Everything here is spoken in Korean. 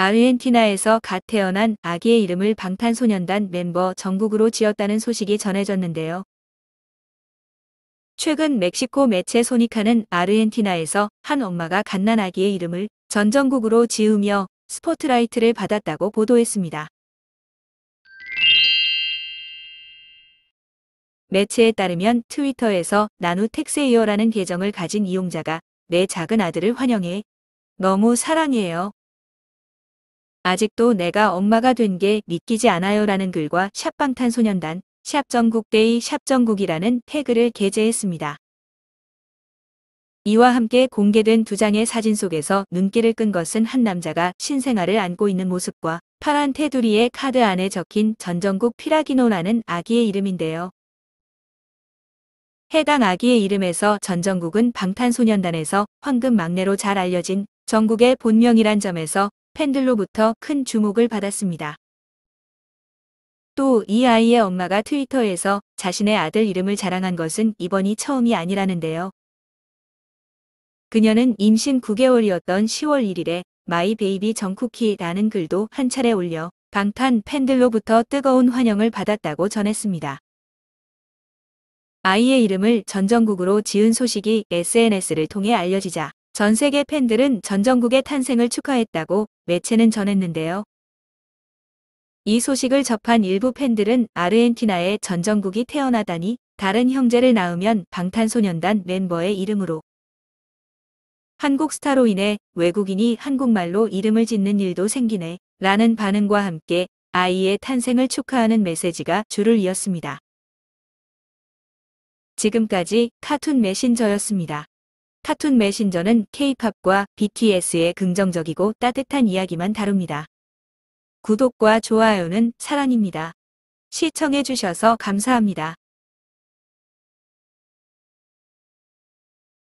아르헨티나에서 갓 태어난 아기의 이름을 방탄소년단 멤버 정국으로 지었다는 소식이 전해졌는데요. 최근 멕시코 매체 소니카는 아르헨티나에서 한 엄마가 갓난 아기의 이름을 전정국으로 지으며 스포트라이트를 받았다고 보도했습니다. 매체에 따르면 트위터에서 나누 텍세이어라는 계정을 가진 이용자가 내 작은 아들을 환영해 너무 사랑해요. 아직도 내가 엄마가 된 게 믿기지 않아요 라는 글과 샵방탄소년단 샵전국데이 샵전국이라는 태그를 게재했습니다. 이와 함께 공개된 두 장의 사진 속에서 눈길을 끈 것은 한 남자가 신생아를 안고 있는 모습과 파란 테두리의 카드 안에 적힌 전정국 피라기노라는 아기의 이름인데요. 해당 아기의 이름에서 전정국은 방탄소년단에서 황금 막내로 잘 알려진 전국의 본명이란 점에서 팬들로부터 큰 주목을 받았습니다. 또 이 아이의 엄마가 트위터에서 자신의 아들 이름을 자랑한 것은 이번이 처음이 아니라는데요. 그녀는 임신 9개월이었던 10월 1일에 마이 베이비 정쿠키라는 글도 한 차례 올려 방탄 팬들로부터 뜨거운 환영을 받았다고 전했습니다. 아이의 이름을 전정국으로 지은 소식이 SNS를 통해 알려지자 전 세계 팬들은 전정국의 탄생을 축하했다고 매체는 전했는데요. 이 소식을 접한 일부 팬들은 아르헨티나에 전정국이 태어나다니 다른 형제를 낳으면 방탄소년단 멤버의 이름으로 한국 스타로 인해 외국인이 한국말로 이름을 짓는 일도 생기네 라는 반응과 함께 아이의 탄생을 축하하는 메시지가 줄을 이었습니다. 지금까지 카툰 메신저였습니다. 카툰 메신저는 K-팝과 BTS의 긍정적이고 따뜻한 이야기만 다룹니다. 구독과 좋아요는 사랑입니다. 시청해주셔서 감사합니다.